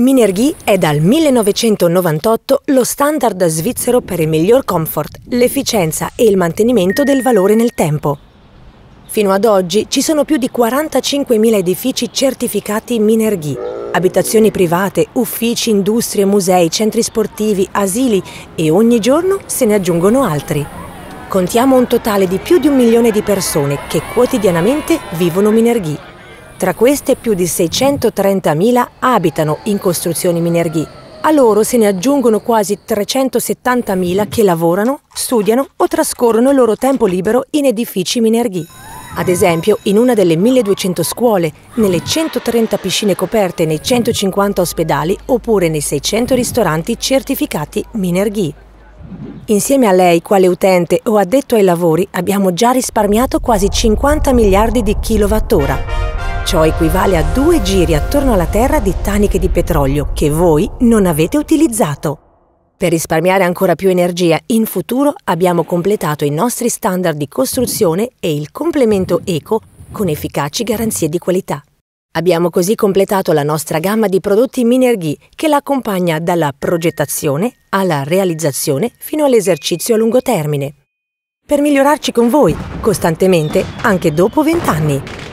Minerghi è dal 1998 lo standard svizzero per il miglior comfort, l'efficienza e il mantenimento del valore nel tempo. Fino ad oggi ci sono più di 45.000 edifici certificati Minerghi, abitazioni private, uffici, industrie, musei, centri sportivi, asili e ogni giorno se ne aggiungono altri. Contiamo un totale di più di un milione di persone che quotidianamente vivono Minerghi tra queste più di 630.000 abitano in costruzioni Minerghi. A loro se ne aggiungono quasi 370.000 che lavorano, studiano o trascorrono il loro tempo libero in edifici Minerghi. Ad esempio, in una delle 1200 scuole, nelle 130 piscine coperte nei 150 ospedali oppure nei 600 ristoranti certificati Minerghi. Insieme a lei, quale utente o addetto ai lavori, abbiamo già risparmiato quasi 50 miliardi di kilowattora. Ciò equivale a due giri attorno alla Terra di taniche di petrolio che voi non avete utilizzato. Per risparmiare ancora più energia in futuro abbiamo completato i nostri standard di costruzione e il complemento eco con efficaci garanzie di qualità. Abbiamo così completato la nostra gamma di prodotti Minergy che la accompagna dalla progettazione alla realizzazione fino all'esercizio a lungo termine. Per migliorarci con voi, costantemente, anche dopo vent'anni.